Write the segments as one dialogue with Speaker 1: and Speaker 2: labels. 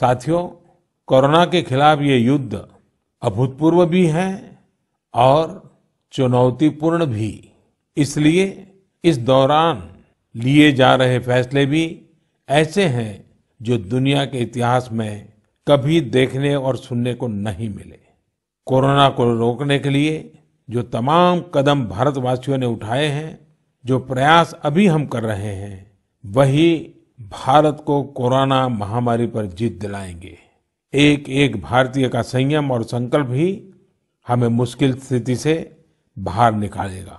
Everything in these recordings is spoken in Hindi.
Speaker 1: साथियों कोरोना के खिलाफ ये युद्ध अभूतपूर्व भी है और चुनौतीपूर्ण भी इसलिए इस दौरान लिए जा रहे फैसले भी ऐसे हैं जो दुनिया के इतिहास में कभी देखने और सुनने को नहीं मिले कोरोना को रोकने के लिए जो तमाम कदम भारतवासियों ने उठाए हैं जो प्रयास अभी हम कर रहे हैं वही भारत को कोरोना महामारी पर जीत दिलाएंगे एक एक भारतीय का संयम और संकल्प ही हमें मुश्किल स्थिति से बाहर निकालेगा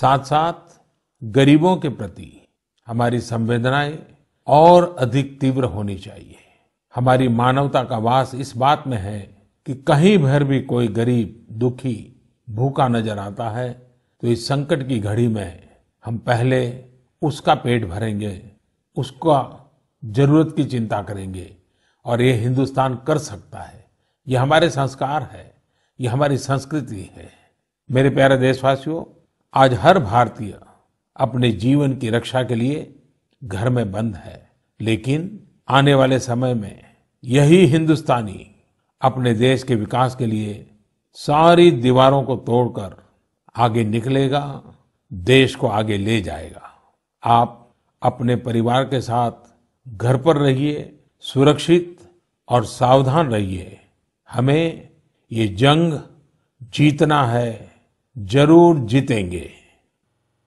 Speaker 1: साथ साथ गरीबों के प्रति हमारी संवेदनाएं और अधिक तीव्र होनी चाहिए हमारी मानवता का वास इस बात में है कि कहीं भर भी कोई गरीब दुखी भूखा नजर आता है तो इस संकट की घड़ी में हम पहले उसका पेट भरेंगे उसका जरूरत की चिंता करेंगे और ये हिंदुस्तान कर सकता है ये हमारे संस्कार है ये हमारी संस्कृति है मेरे प्यारे देशवासियों आज हर भारतीय अपने जीवन की रक्षा के लिए घर में बंद है लेकिन आने वाले समय में यही हिंदुस्तानी अपने देश के विकास के लिए सारी दीवारों को तोड़कर आगे निकलेगा देश को आगे ले जाएगा आप अपने परिवार के साथ घर पर रहिए सुरक्षित और सावधान रहिए हमें ये जंग जीतना है जरूर जीतेंगे